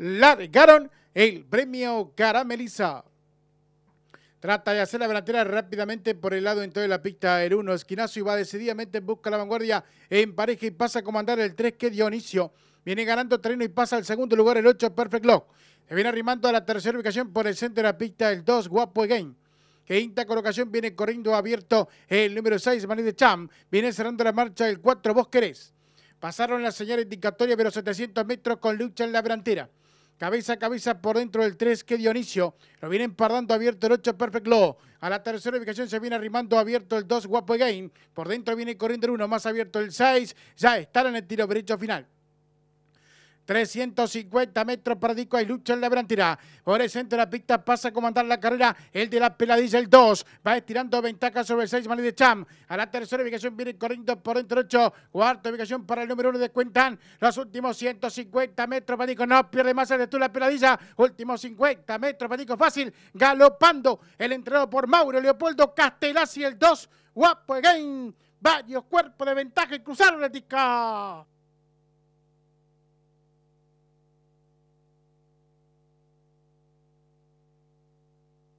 largaron el premio Carameliza. Trata de hacer la delantera rápidamente por el lado entero de la pista el 1. Esquinazo y va decididamente en busca de la vanguardia en pareja y pasa a comandar el 3 que Dionisio. Viene ganando terreno y pasa al segundo lugar el 8 Perfect Lock. Se viene arrimando a la tercera ubicación por el centro de la pista el 2 Guapo que Quinta colocación viene corriendo abierto el número 6 Maní de Cham. Viene cerrando la marcha el 4 Bosquerés. Pasaron la señal indicatoria pero 700 metros con lucha en la delantera. Cabeza a cabeza por dentro del 3 que Dionisio. Lo viene pardando abierto el 8 Perfect Law. A la tercera ubicación se viene arrimando abierto el 2 Guapo Game. Por dentro viene corriendo el 1, más abierto el 6. Ya están en el tiro derecho final. 350 metros para Dico hay lucha en la gran Por el centro de la pista pasa a comandar la carrera el de la peladiza, el 2. Va estirando ventaja sobre el 6, Malí de Cham. A la tercera ubicación viene corriendo por entre 8. Cuarta ubicación para el número 1 de Cuentán. Los últimos 150 metros para Dico. No pierde más de tú la peladilla. Últimos 50 metros para Dico. Fácil. Galopando el entrenado por Mauro Leopoldo Castellazzi, el 2. Guapo again. Varios cuerpos de ventaja y cruzaron la tica.